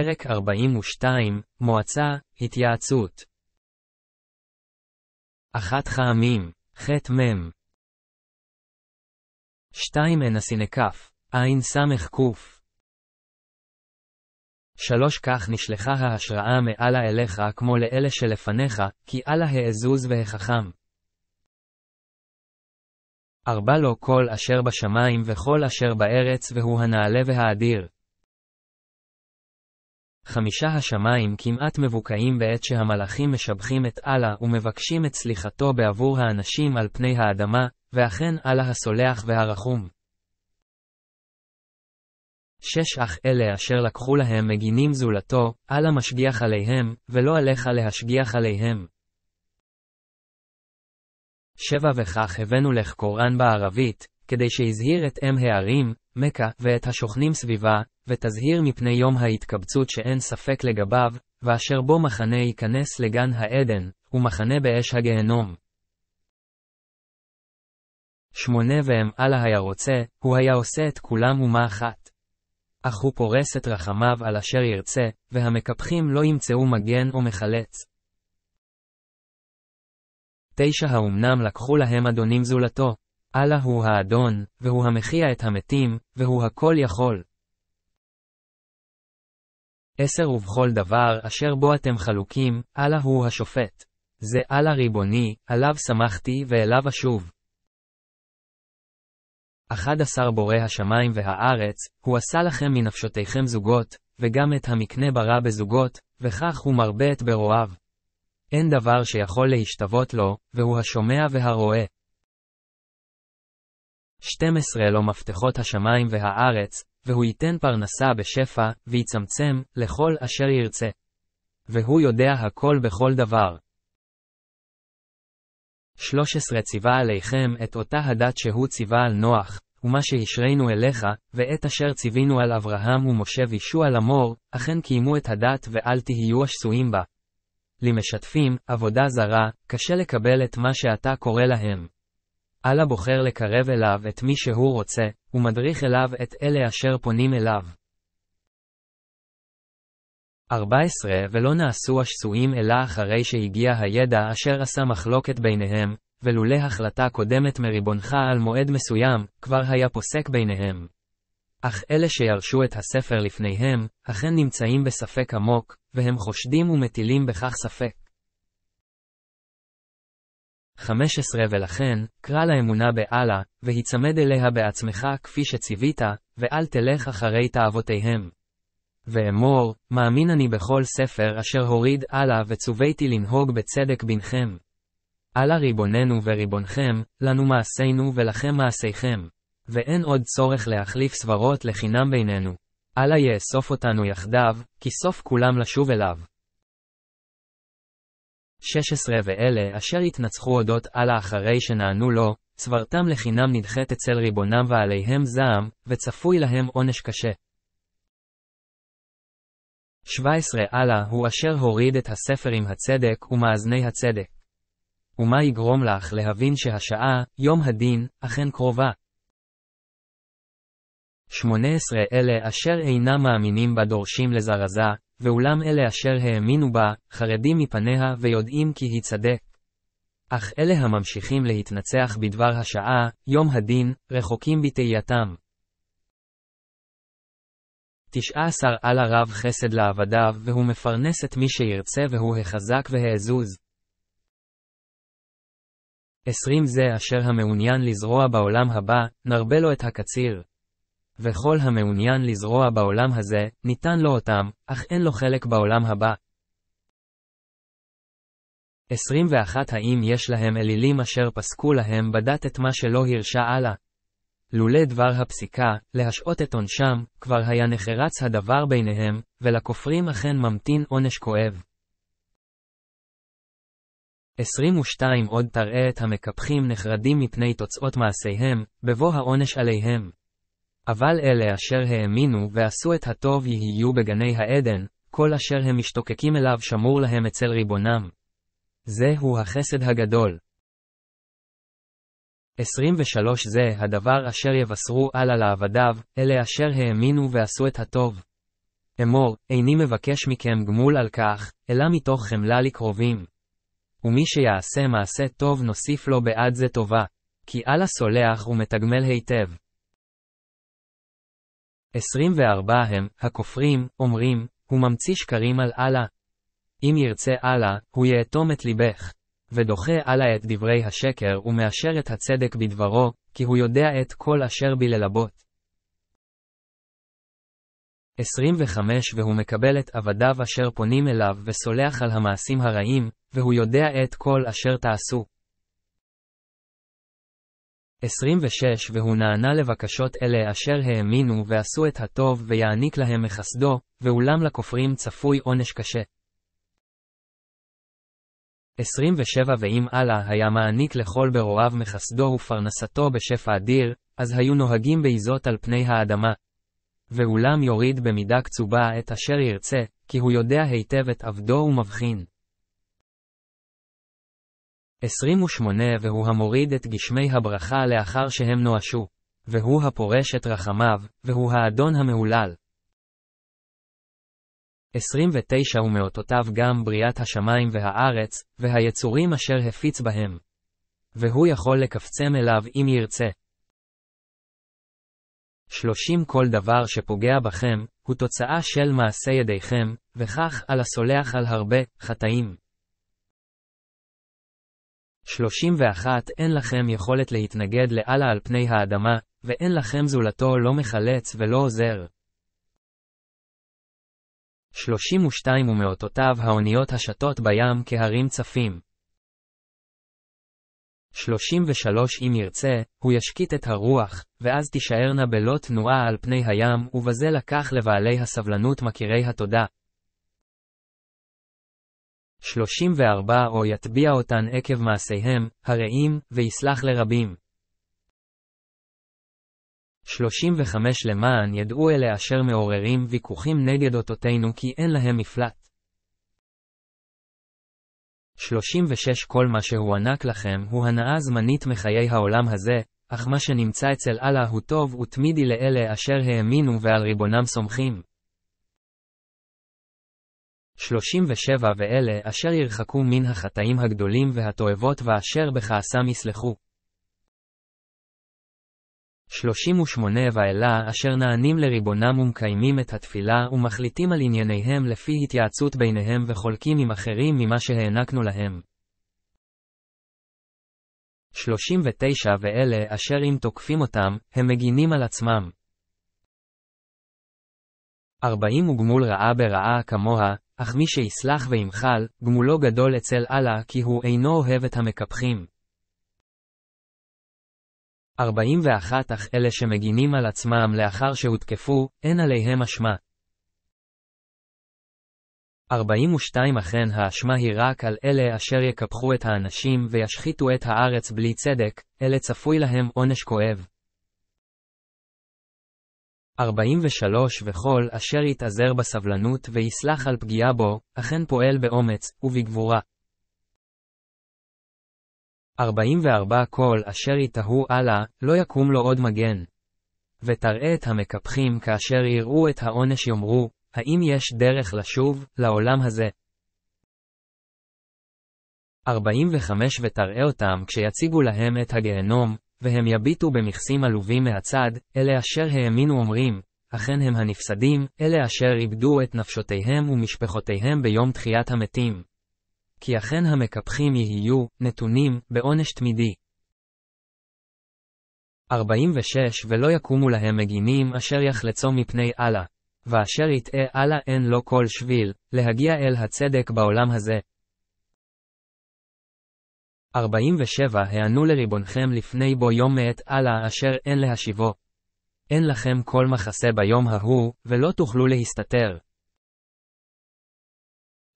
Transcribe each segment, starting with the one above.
פרק 42, מועצה, התייעצות. אחת חעמים, ח' מ'. שתיים אין הסינקף, עין סמך קוף. שלוש כך נשלחה ההשראה מעלה אליך כמו לאלה שלפניך, כי אללה העזוז והחכם. ארבע לו כל אשר בשמיים וכל אשר בארץ והוא הנעלה והאדיר, חמישה השמיים כמעט מבוקעים בעת שהמלאכים משבחים את אללה ומבקשים את סליחתו בעבור האנשים על פני האדמה, ואכן אללה הסולח והרחום. שש אך אלה אשר לקחו להם מגינים זולתו, אללה משגיח עליהם, ולא עליך להשגיח עליהם. שבע וכך הבאנו לך קוראן בערבית, כדי שהזהיר את אם הערים, מכה, ואת השוכנים סביבה, ותזהיר מפני יום ההתקבצות שאין ספק לגביו, ואשר בו מחנה ייכנס לגן העדן, ומחנה באש הגהנום. שמונה והם אללה היה רוצה, הוא היה עושה את כולם אומה אחת. אך הוא פורס את רחמיו על אשר ירצה, והמקפחים לא ימצאו מגן או מחלץ. תשע האומנם לקחו להם אדונים זולתו, אללה הוא האדון, והוא המחיע את המתים, והוא הכל יכול. עשר ובכל דבר אשר בו אתם חלוקים, אללה הוא השופט. זה אללה ריבוני, עליו שמחתי ואליו אשוב. אחד עשר בורא השמיים והארץ, הוא עשה לכם מנפשותיכם זוגות, וגם את המקנה ברא בזוגות, וכך הוא מרבה את ברואיו. אין דבר שיכול להשתוות לו, והוא השומע והרואה. 12 לו מפתחות השמיים והארץ, והוא ייתן פרנסה בשפע, ויצמצם, לכל אשר ירצה. והוא יודע הכל בכל דבר. 13 ציווה עליכם את אותה הדת שהוא ציווה על נוח, ומה שהשרינו אליך, ואת אשר ציווינו על אברהם ומשה וישוע לאמור, אכן קיימו את הדת ואל תהיו השסויים בה. למשתפים, עבודה זרה, קשה לקבל את מה שאתה קורא להם. אללה בוחר לקרב אליו את מי שהוא רוצה, ומדריך אליו את אלה אשר פונים אליו. 14 ולא נעשו השסועים אלא אחרי שהגיע הידע אשר עשה מחלוקת ביניהם, ולולא החלטה קודמת מריבונך על מועד מסוים, כבר היה פוסק ביניהם. אך אלה שירשו את הספר לפניהם, אכן נמצאים בספק עמוק, והם חושדים ומטילים בכך ספק. 15 ולכן, קרא לאמונה באללה, והיצמד אליה בעצמך כפי שציווית, ואל תלך אחרי תאוותיהם. ואמור, מאמין אני בכל ספר אשר הוריד אללה וצוויתי לנהוג בצדק בנכם. אללה ריבוננו וריבונכם, לנו מעשינו ולכם מעשיכם. ואין עוד צורך להחליף סברות לחינם בינינו. אללה יאסוף אותנו יחדיו, כי סוף כולם לשוב אליו. 16 ואלה אשר התנצחו אודות אללה אחרי שנענו לו, צברתם לחינם נדחית אצל ריבונם ועליהם זעם, וצפוי להם עונש קשה. 17 אללה הוא אשר הוריד את הספר עם הצדק ומאזני הצדק. ומה יגרום לך להבין שהשעה, יום הדין, אכן קרובה? 18 אלה אשר אינם מאמינים בדורשים לזרזה, ואולם אלה אשר האמינו בה, חרדים מפניה ויודעים כי היא צדק. אך אלה הממשיכים להתנצח בדבר השעה, יום הדין, רחוקים בתהייתם. עשר על הרב חסד לעבדיו, והוא מפרנס את מי שירצה והוא החזק והאזוז. עשרים זה אשר המעוניין לזרוע בעולם הבא, נרבה לו את הקציר. וכל המעוניין לזרוע בעולם הזה, ניתן לו אותם, אך אין לו חלק בעולם הבא. 21 האם יש להם אלילים אשר פסקו להם בדת את מה שלא הרשה הלאה? לולא דבר הפסיקה, להשעות את עונשם, כבר היה נחרץ הדבר ביניהם, ולכופרים אכן ממתין עונש כואב. 22 עוד תראה את המקפחים נחרדים מפני תוצאות מעשיהם, בבוא העונש עליהם. אבל אלה אשר האמינו ועשו את הטוב יהיו בגני העדן, כל אשר הם משתוקקים אליו שמור להם אצל ריבונם. זהו החסד הגדול. 23 זה הדבר אשר יבשרו על על עבדיו, אלה אשר האמינו ועשו את הטוב. אמור, איני מבקש מכם גמול על כך, אלא מתוך חמלה לקרובים. ומי שיעשה מעשה טוב נוסיף לו בעד זה טובה, כי על הסולח ומתגמל היטב. 24 הם, הכופרים, אומרים, הוא ממציא שקרים על אללה. אם ירצה אללה, הוא יאטום את ליבך. ודוחה אללה את דברי השקר ומאשר את הצדק בדברו, כי הוא יודע את כל אשר בי ללבות. 25 והוא מקבל את עבדיו אשר פונים אליו וסולח על המעשים הרעים, והוא יודע את כל אשר תעשו. 26 והוא נענה לבקשות אלה אשר האמינו ועשו את הטוב ויעניק להם מחסדו, ואולם לכופרים צפוי עונש קשה. 27 ואם אללה היה מעניק לכל ברואיו מחסדו ופרנסתו בשפע אדיר, אז היו נוהגים בעיזות על פני האדמה. ואולם יוריד במידה קצובה את אשר ירצה, כי הוא יודע היטב את עבדו ומבחין. 28 והוא המוריד את גשמי הברכה לאחר שהם נואשו, והוא הפורש את רחמיו, והוא האדון המהולל. 29 ומאותותיו גם בריאת השמיים והארץ, והיצורים אשר הפיץ בהם. והוא יכול לקפצם אליו אם ירצה. 30 כל דבר שפוגע בכם, הוא תוצאה של מעשה ידיכם, וכך על הסולח על הרבה חטאים. 31 אין לכם יכולת להתנגד לאללה על פני האדמה, ואין לכם זולתו לא מחלץ ולא עוזר. 32 ומאותותיו האוניות השתות בים כהרים צפים. 33 אם ירצה, הוא ישקיט את הרוח, ואז תישארנה בלא תנועה על פני הים, ובזה לקח לבעלי הסבלנות מכירי התודה, 34 או יטביע אותן עקב מעשיהם, הרעים, ויסלח לרבים. 35 למען ידעו אלה אשר מעוררים ויכוחים נגד אותותינו כי אין להם מפלט. 36 כל מה שהוענק לכם הוא הנאה זמנית מחיי העולם הזה, אך מה שנמצא אצל אללה הוא טוב ותמידי לאלה אשר האמינו ועל ריבונם סומכים. 37 ואלה אשר ירחקו מן החטאים הגדולים והתועבות ואשר בכעסם יסלחו. 38 ואלה אשר נענים לריבונם ומקיימים את התפילה ומחליטים על ענייניהם לפי התייעצות ביניהם וחולקים עם אחרים ממה שהענקנו להם. 39 ואלה אשר אם תוקפים אותם, הם מגינים על עצמם. 40 וגמול רעה ברעה כמוה, אך מי שיסלח וימחל, גמולו גדול אצל אללה כי הוא אינו אוהב את המקפחים. 41 אך אלה שמגינים על עצמם לאחר שהותקפו, אין עליהם אשמה. 42 אכן האשמה היא רק על אלה אשר יקפחו את האנשים וישחיתו את הארץ בלי צדק, אלה צפוי להם עונש כואב. 43 וכל אשר יתאזר בסבלנות ויסלח על פגיעה בו, אכן פועל באומץ, ובגבורה. 44 כל אשר יתהו הלאה, לא יקום לו עוד מגן. ותראה את המקפחים כאשר יראו את העונש יאמרו, האם יש דרך לשוב, לעולם הזה? 45 ותראה אותם כשיציגו להם את הגהנום, והם יביטו במכסים עלובים מהצד, אלה אשר האמינו אומרים, אכן הם הנפסדים, אלה אשר איבדו את נפשותיהם ומשפחותיהם ביום תחיית המתים. כי אכן המקפחים יהיו, נתונים, בעונש תמידי. 46 ולא יקומו להם מגינים אשר יחלצו מפני אללה, ואשר יטעה אללה אין לו כל שביל, להגיע אל הצדק בעולם הזה, 47 הענו לריבונכם לפני בו יום מאת אללה אשר אין להשיבו. אין לכם כל מחסה ביום ההוא, ולא תוכלו להסתתר.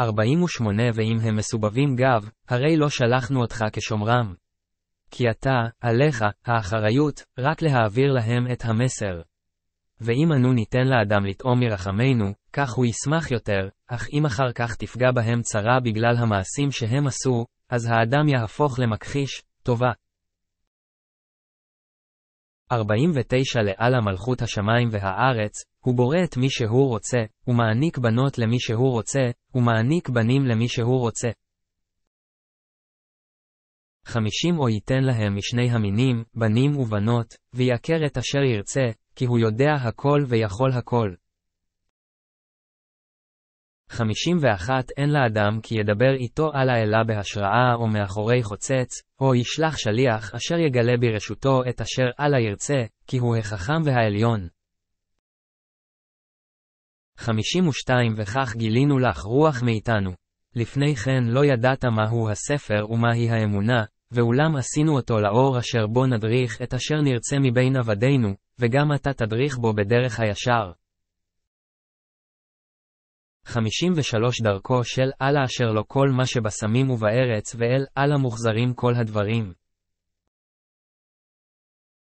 48 ואם הם מסובבים גב, הרי לא שלחנו אותך כשומרם. כי אתה, עליך, האחריות, רק להעביר להם את המסר. ואם אנו ניתן לאדם לטעום מרחמינו, כך הוא ישמח יותר, אך אם אחר כך תפגע בהם צרה בגלל המעשים שהם עשו, אז האדם יהפוך למכחיש, טובה. 49 לעל המלכות השמיים והארץ, הוא בורא את מי שהוא רוצה, הוא מעניק בנות למי שהוא רוצה, הוא מעניק בנים למי שהוא רוצה. 50 או ייתן להם משני המינים, בנים ובנות, ויעקר את אשר ירצה, כי הוא יודע הכל ויכול הכל. 51 אין לאדם כי ידבר איתו על האלה בהשראה או מאחורי חוצץ, או ישלח שליח אשר יגלה ברשותו את אשר אללה ירצה, כי הוא החכם והעליון. 52 וכך גילינו לך רוח מאיתנו. לפני כן לא ידעת מהו הספר ומהי האמונה, ואולם עשינו אותו לאור אשר בו נדריך את אשר נרצה מבין עבדינו, וגם אתה תדריך בו בדרך הישר. 53 דרכו של אללה אשר לו כל מה שבסמים ובארץ ואל אללה מוחזרים כל הדברים.